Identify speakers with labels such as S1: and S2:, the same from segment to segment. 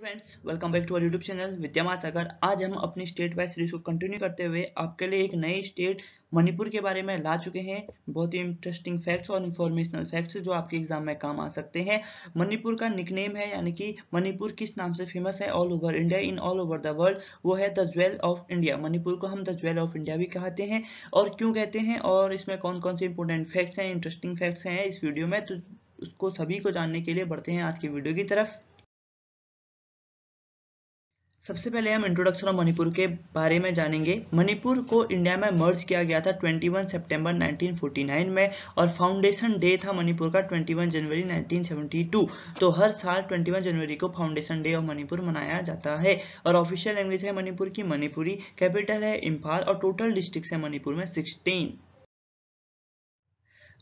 S1: friends welcome back to our YouTube channel विद्यामा सागर आज हम अपनी स्टेट वाइज सीरीज को कंटिन्यू करते हुए आपके लिए एक नई स्टेट मणिपुर के बारे में ला चुके हैं बहुत ही इंटरेस्टिंग फैक्ट्स और इन्फॉर्मेशनल फैक्ट्स जो आपके एग्जाम में काम आ सकते हैं मणिपुर का निकनेम है यानी कि मणिपुर किस नाम से फेमस है all over India in all over the world वो है the jewel of India Manipur को हम द ज्वेल ऑफ इंडिया भी कहते हैं और क्यों कहते हैं और इसमें कौन कौन से इंपॉर्टेंट फैक्ट्स हैं इंटरेस्टिंग फैक्ट्स हैं इस वीडियो में तो उसको सभी को जानने के लिए बढ़ते हैं आज की वीडियो की तरफ सबसे पहले हम इंट्रोडक्शन ऑफ मणिपुर के बारे में जानेंगे मणिपुर को इंडिया में मर्ज किया गया था 21 सितंबर 1949 में और फाउंडेशन डे था मणिपुर का 21 जनवरी 1972 तो हर साल 21 जनवरी को फाउंडेशन डे ऑफ मणिपुर मनाया जाता है और ऑफिशियल लैंग्वेज है मणिपुर की मणिपुरी कैपिटल है इम्फाल और टोटल डिस्ट्रिक्ट है मणिपुर में सिक्सटीन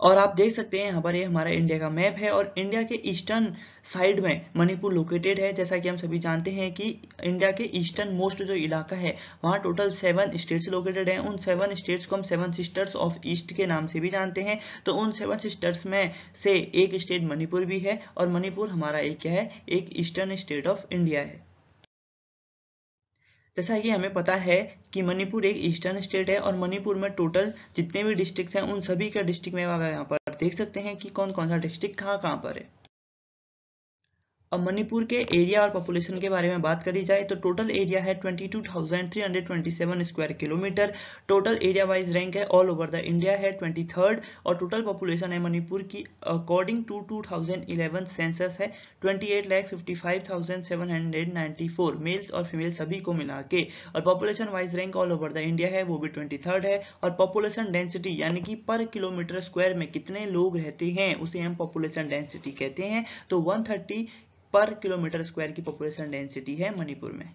S1: और आप देख सकते हैं यहाँ पर ये हमारा इंडिया का मैप है और इंडिया के ईस्टर्न साइड में मणिपुर लोकेटेड है जैसा कि हम सभी जानते हैं कि इंडिया के ईस्टर्न मोस्ट जो इलाका है वहाँ टोटल सेवन स्टेट्स लोकेटेड हैं उन सेवन स्टेट्स को हम सेवन सिस्टर्स ऑफ ईस्ट के नाम से भी जानते हैं तो उन सेवन सिस्टर्स में से एक स्टेट मणिपुर भी है और मणिपुर हमारा एक क्या है एक ईस्टर्न स्टेट ऑफ इंडिया है जैसा कि हमें पता है कि मणिपुर एक ईस्टर्न स्टेट है और मणिपुर में टोटल जितने भी डिस्ट्रिक्ट हैं उन सभी का डिस्ट्रिक्ट में आप यहाँ पर देख सकते हैं कि कौन कौन सा डिस्ट्रिक्ट कहाँ कहाँ पर है अब मणिपुर के एरिया और पॉपुलेशन के बारे में बात करी जाए तो टोटल एरिया है 22,327 square kilometre total area wise rank है ऑल ओवर द इंडिया है ट्वेंटी और टोटल पॉपुलेशन है मणिपुर की अकॉर्डिंग टू 2011 सेंसस है 28,55,794 मेल्स और फीमेल सभी को मिला के और population wise rank all over the India है वो भी ट्वेंटी है और पॉपुलेशन डेंसिटी यानी कि पर किलोमीटर स्क्वायर में कितने लोग रहते हैं उसे हम पॉपुलेशन डेंसिटी कहते हैं तो 130 पर किलोमीटर स्क्वायर की पॉपुलेशन डेंसिटी है मणिपुर में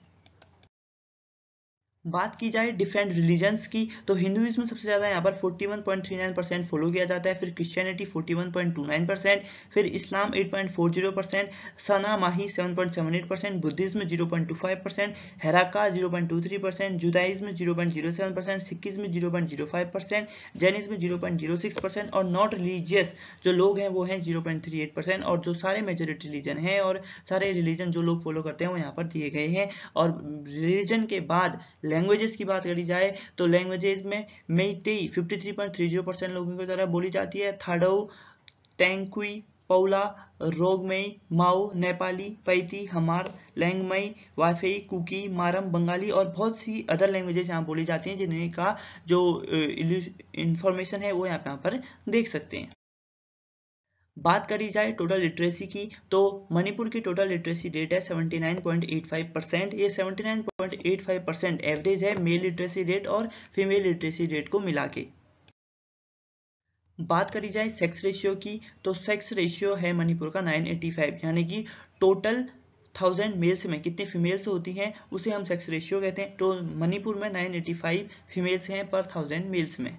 S1: बात की जाए डिफरेंट रिलीजन की तो हिंदुइज्म सबसे ज़्यादा यहाँ पर 41.39 परसेंट फॉलो किया जाता है फिर क्रिश्चियनिटी 41.29 परसेंट फिर इस्लाम 8.40 percent Sanamahi 7.78 percent Buddhism 0.25 percent Heraka 0.23 percent Judaism 0.07 percent Sikhism 0.05 percent Jainism 0.06 percent और नॉट रिलीजियस जो लोग हैं वो हैं एट परसेंट और जो सारे मेजोरिटी रिलीजन हैं और सारे रिलीजन जो लोग फॉलो करते हैं वो यहाँ पर दिए गए हैं और रिलीजन के बाद लैंग्वेजेस की बात करी जाए तो लैंग्वेजेस में मेइतेई 53.30 परसेंट लोगों के द्वारा बोली जाती है थाडो टेंकुई पौला रोगमई माओ नेपाली पैती हमार लैंगमई वाफेई कुकी मारम बंगाली और बहुत सी अदर लैंग्वेजेस यहाँ बोली जाती हैं जिन्हें का जो इन्फॉर्मेशन है वो यहाँ यहाँ पर देख सकते हैं बात करी जाए टोटल लिटरेसी की तो मणिपुर की टोटल लिटरेसी रेट है 79.85 परसेंट ये 79.85 परसेंट एवरेज है मेल लिटरेसी रेट और फीमेल लिटरेसी रेट को मिला के बात करी जाए सेक्स रेशियो की तो सेक्स रेशियो है मणिपुर का 985 यानी कि टोटल थाउजेंड मेल्स में कितने फीमेल्स होती हैं उसे हम सेक्स रेशियो कहते हैं तो मणिपुर में 985 फीमेल्स हैं पर थाउजेंड मेल्स में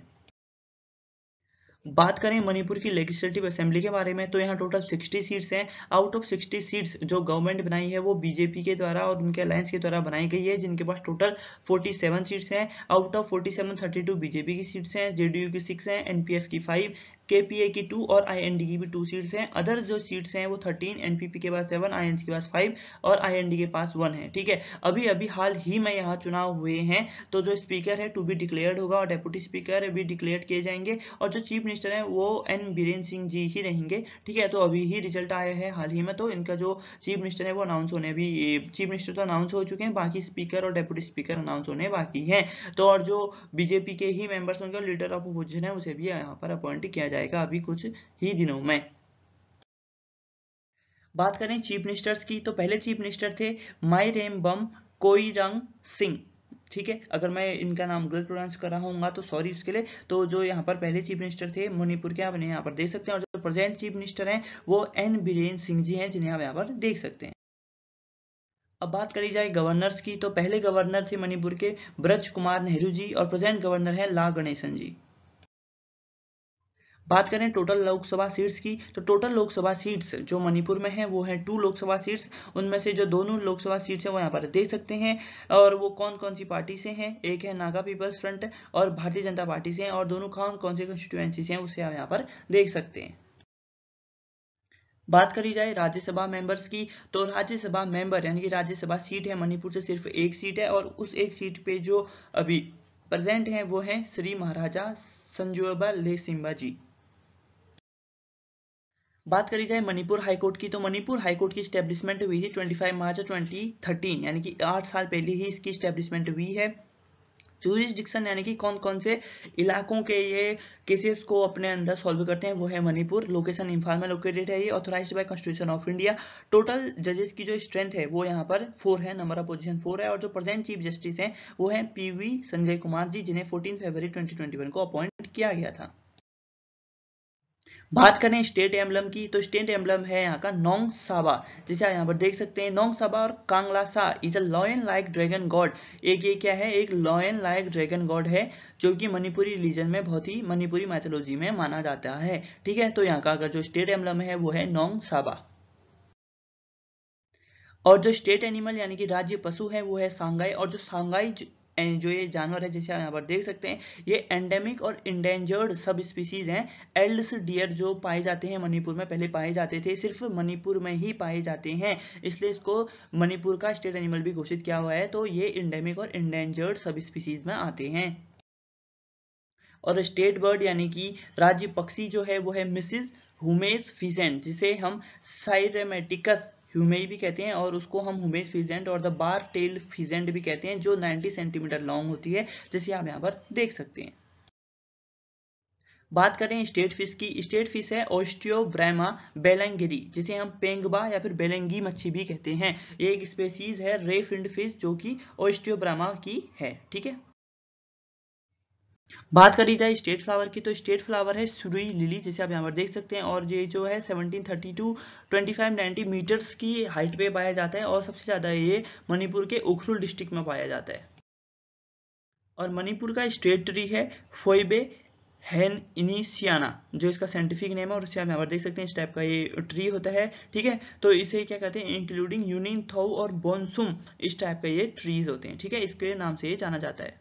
S1: बात करें मणिपुर की लेजिस्लेटिव असेंबली के बारे में तो यहाँ टोटल 60 सीट्स हैं आउट ऑफ 60 सीट्स जो गवर्नमेंट बनाई है वो बीजेपी के द्वारा और उनके अलायंस के द्वारा बनाई गई है जिनके पास टोटल 47 सीट्स हैं आउट ऑफ 47 32 बीजेपी की सीट्स हैं जेडीयू की सिक्स हैं एनपीएफ की फाइव के की टू और आई की भी टू सीट्स हैं अदर जो सीट्स हैं वो थर्टीन एनपीपी के पास सेवन आई के पास फाइव और आई के पास वन है ठीक है अभी अभी हाल ही में यहाँ चुनाव हुए हैं तो जो स्पीकर है टू बी डिक्लेयर्ड होगा और डेप्यूटी स्पीकर भी डिक्लेयर किए जाएंगे और जो चीफ मिनिस्टर है वो एन बीरेन सिंह जी ही रहेंगे ठीक है तो अभी ही रिजल्ट आया है हाल ही में तो इनका जो चीफ मिनिस्टर है वो अनाउंस होने अभी चीफ मिनिस्टर तो अनाउंस हो चुके हैं बाकी स्पीकर और डेप्यूटी स्पीकर अनाउंस होने बाकी हैं तो और जो बीजेपी के ही मेंबर्स होंगे लीडर ऑफ अपोजिशन है उसे भी यहाँ पर अपॉइंट किया जाए जाएगा अभी कुछ ही दिनों में बात करें चीफ मिनिस्टर्स की तो पहले चीफ मिनिस्टर थे माई रेम बम कोई रंग सिंह ठीक है अगर मैं इनका नाम गलत प्रोनाउंस कर रहा हूँ तो सॉरी उसके लिए तो जो यहाँ पर पहले चीफ मिनिस्टर थे मणिपुर के आप इन्हें यहाँ पर देख सकते हैं और जो प्रेजेंट चीफ मिनिस्टर हैं वो एन बीरेन सिंह जी हैं जिन्हें आप यहाँ पर देख सकते हैं अब बात करी जाए गवर्नर्स की तो पहले गवर्नर थे मणिपुर के ब्रज कुमार नेहरू जी और प्रेजेंट गवर्नर हैं ला गणेशन जी बात करें टोटल लोकसभा सीट्स की तो टोटल लोकसभा सीट्स जो मणिपुर में है वो है टू लोकसभा सीट्स उनमें से जो दोनों लोकसभा सीट्स हैं वो यहाँ पर देख सकते हैं और वो कौन कौन सी पार्टी से हैं एक है नागा पीपल्स फ्रंट और भारतीय जनता पार्टी से हैं और दोनों कौन कौन सी से हैं उसे आप यहाँ पर देख सकते हैं बात करी जाए राज्यसभा मेंबर्स की तो राज्यसभा मेंबर यानी कि राज्यसभा सीट है मणिपुर से सिर्फ एक सीट है और उस एक सीट पे जो अभी प्रेजेंट है वो है श्री महाराजा संजोबा ले सिम्बा जी बात करी जाए मणिपुर हाईकोर्ट की तो मणिपुर हाईकोर्ट की स्टेब्लिशमेंट हुई थी 25 मार्च 2013 यानी कि आठ साल पहले ही इसकी स्टैब्लिशमेंट हुई है जूरिस्डिक्शन यानी कि कौन कौन से इलाकों के ये केसेस को अपने अंदर सॉल्व करते हैं वो है मणिपुर लोकेशन इम्फाल में लोकेटेड है ये authorised by constitution of India total जजेस की जो स्ट्रेंथ है वो यहाँ पर फोर है नंबर ऑफ पोजीशन फोर है और जो प्रेजेंट चीफ जस्टिस हैं वो है पी संजय कुमार जी जिन्हें फोर्टीन फरवरी ट्वेंटी को अपॉइंट किया गया था बात करें स्टेट एम्बलम की तो स्टेट एम्बलम है यहाँ का नोंग साबा जिसे आप यहाँ पर देख सकते हैं नोंग साबा और Kanglasha is a lion like dragon god एक ये क्या है एक लॉयन लाइक ड्रैगन गॉड है जो कि मणिपुरी रिलीजन में बहुत ही मणिपुरी मैथोलॉजी में माना जाता है ठीक है तो यहाँ का अगर जो स्टेट एम्बलम है वो है नोंग साबा और जो स्टेट एनिमल यानी कि राज्य पशु है वो है सांगाई और जो सांगाई जो ये जानवर है जैसे आप यहाँ पर देख सकते हैं ये एंडेमिक और इंडेंजर्ड सब स्पीसीज हैं एल्डस डियर जो पाए जाते हैं मणिपुर में पहले पाए जाते थे सिर्फ मणिपुर में ही पाए जाते हैं इसलिए इसको मणिपुर का स्टेट एनिमल भी घोषित किया हुआ है तो ये इंडेमिक और इंडेंजर्ड सब स्पीसीज में आते हैं और स्टेट बर्ड यानी कि राज्य पक्षी जो है वो है मिसिज हुमेस फिजेंट जिसे हम साइरेमेटिकस ह्यूमेई भी कहते हैं और उसको हम हुमेस फिजेंट और द बार टेल फिजेंट भी कहते हैं जो 90 सेंटीमीटर लॉन्ग होती है जैसे आप यहाँ पर देख सकते हैं बात करें स्टेट फिश की स्टेट फिश है ओस्टियोब्रैमा बेलेंगिरी जिसे हम पेंगबा या फिर बेलेंगी मच्छी भी कहते हैं एक स्पेसीज है रेफिंड फिश जो कि ओस्टियोब्रैमा की है ठीक है बात करी जाए स्टेट फ्लावर की तो स्टेट फ्लावर है सुरुई लिली जिसे आप यहाँ पर देख सकते हैं और ये जो है थर्टी टू नाइनटी मीटर्स की हाइट पे पाया जाता है और सबसे ज़्यादा ये मणिपुर के उखरुल डिस्ट्रिक्ट में पाया जाता है और मणिपुर का स्टेट ट्री है फोइबे हैन इनिशियाना जो इसका साइंटिफिक नेम है और उसे आप यहाँ पर देख सकते हैं इस टाइप का ये ट्री होता है ठीक है तो इसे क्या कहते हैं इंक्लूडिंग यूनिन थौ और बोनसुम इस टाइप का ये ट्रीज होते हैं ठीक है इसके नाम से ये जाना जाता है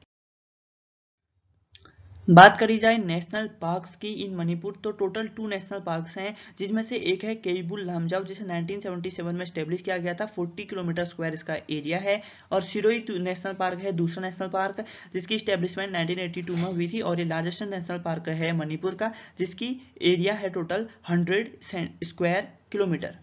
S1: बात करी जाए नेशनल पार्क्स की इन मणिपुर तो टोटल टू नेशनल पार्क्स हैं जिसमें से एक है केबुल लामजाव जिसे 1977 में स्टेब्लिश किया गया था 40 किलोमीटर स्क्वायर इसका एरिया है और सिरोई नेशनल पार्क है दूसरा नेशनल पार्क जिसकी स्टेब्लिशमेंट 1982 में हुई थी और ये लार्जेस्ट नेशनल पार्क है मणिपुर का जिसकी एरिया है टोटल हंड्रेड स्क्वायर किलोमीटर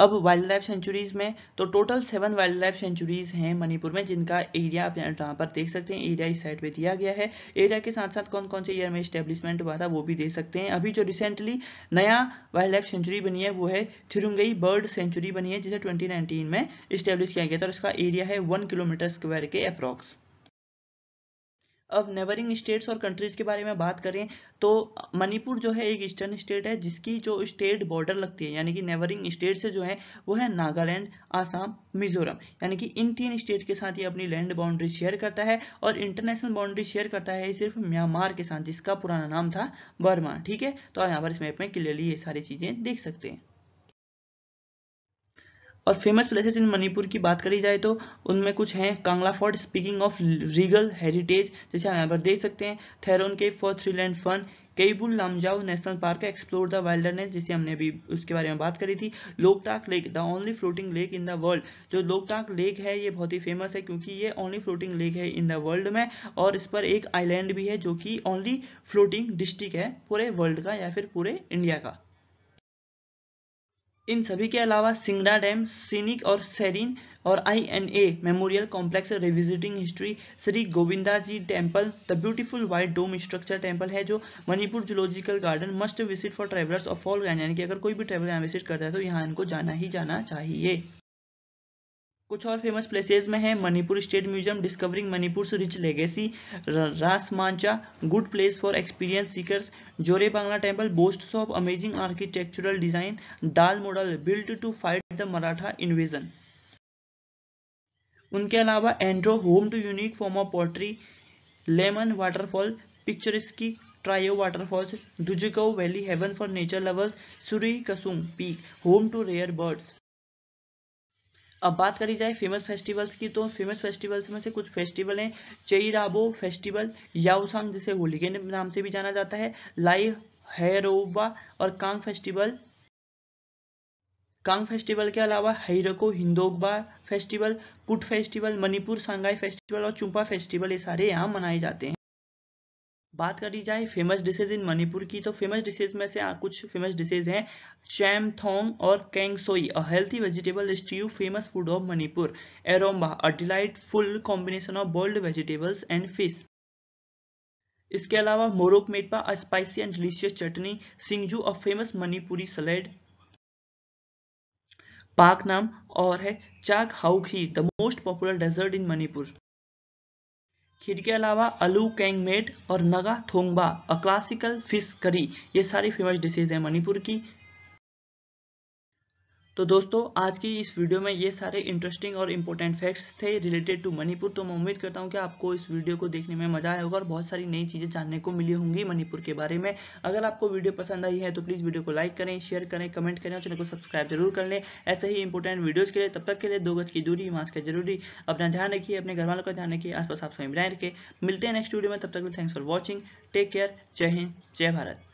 S1: अब वाइल्ड लाइफ सेंचुरीज में तो total seven wild life sanctuaries हैं मणिपुर में जिनका एरिया आप यहाँ पर देख सकते हैं एरिया इस साइड पे दिया गया है एरिया के साथ साथ कौन कौन से ईयर में स्टेब्लिशमेंट हुआ था वो भी देख सकते हैं अभी जो रिसेंटली नया वाइल्ड लाइफ सेंचुरी बनी है वो है थिरुंगई बर्ड सेंचुरी बनी है जिसे ट्वेंटी में स्टेब्लिश किया गया था और इसका एरिया है वन किलोमीटर स्क्वायर के अप्रॉक्स अब नेबरिंग स्टेट्स और कंट्रीज के बारे में बात करें तो मणिपुर जो है एक ईस्टर्न स्टेट है जिसकी जो स्टेट बॉर्डर लगती है यानी कि नेबरिंग स्टेट से जो है वो है नागालैंड आसाम मिजोरम यानी कि इन तीन स्टेट के साथ ये अपनी लैंड बाउंड्री शेयर करता है और इंटरनेशनल बाउंड्री शेयर करता है सिर्फ म्यांमार के साथ जिसका पुराना नाम था बर्मा ठीक है तो यहाँ पर इस मैप में क्लियरली ये सारी चीजें देख सकते हैं और फेमस प्लेसेस इन मणिपुर की बात करी जाए तो उनमें कुछ हैं Kangla fort speaking of regal heritage जैसे हम यहाँ पर देख सकते हैं Tharon cave for three land fun Keibul Lamjao national park explore the wildness जिसे हमने अभी उसके बारे में बात करी थी Loktak lake the only floating lake in the world जो लोकटाक लेक है ये बहुत ही फेमस है क्योंकि ये ओनली फ्लोटिंग लेक है इन द वर्ल्ड में और इस पर एक आइलैंड भी है जो कि ओनली फ्लोटिंग डिस्ट्रिक्ट है पूरे वर्ल्ड का या फिर पूरे इंडिया का इन सभी के अलावा सिंगडा डैम सीनिक और सेरिन और I N A memorial complex revisiting history Shri Govinda ji temple the beautiful white dome structure temple है जो Manipur zoological garden must visit for travellers of all यानी कि अगर कोई भी ट्रेवलर यहाँ विजिट करता है तो यहाँ इनको जाना ही जाना चाहिए कुछ और फेमस प्लेसेस में है Manipur state museum discovering Manipur rich legacy Rasmancha good place for experience seekers Jore Bangla temple boast of amazing architectural design दाल model built to fight the Maratha invasion उनके अलावा Andro home to unique form of poultry लेमन waterfall picturesque trio waterfalls Dzuko valley haven for nature lovers Shirui Kashung peak home to rare birds अब बात करी जाए famous festivals की तो फेमस फेस्टिवल्स में से कुछ फेस्टिवल हैं राबो फेस्टिवल याउसांग जिसे होली के नाम से भी जाना जाता है लाई हैरोबा और कांग फेस्टिवल कांग फेस्टिवल के अलावा हैरको Hidongba festival Kut festival Manipur Sangai festival और चुम्पा फेस्टिवल ये सारे यहाँ मनाए जाते हैं बात करी जाए फेमस डिशेज इन मणिपुर की तो फेमस डिशेज में से आ, कुछ फेमस डिशेज हैं चैम थोंग और Kangsoi a healthy vegetable stew famous food of Manipur Eromba a delightful combination of boiled vegetables and fish इसके अलावा Morok Metpa a spicy and delicious chutney Singju a famous Manipuri salad Paknam और है Chak Haukhi the most popular dessert in Manipur खीर के अलावा Aloo Kangmet और Nga Thongba a classical fish curry ये सारी फेमस डिशेज हैं मणिपुर की तो दोस्तों आज की इस वीडियो में ये सारे इंटरेस्टिंग और इम्पोर्टेंट फैक्ट्स थे रिलेटेड टू मणिपुर तो मैं उम्मीद करता हूँ कि आपको इस वीडियो को देखने में मजा आया होगा और बहुत सारी नई चीज़ें जानने को मिली होंगी मणिपुर के बारे में अगर आपको वीडियो पसंद आई है तो प्लीज़ वीडियो को लाइक करें शेयर करें कमेंट करें और चैनल को सब्सक्राइब जरूर कर लें ऐसे ही इंपॉर्टेंट वीडियोज़ के लिए तब तक के लिए दो गज की दूरी मास्क है जरूरी अपना ध्यान रखिए अपने घर वालों का ध्यान रखिए आसपास आप स्वयं बनाए रखें मिलते हैं नेक्स्ट वीडियो में तब तक thanks for watching take care जय हिंद जय भारत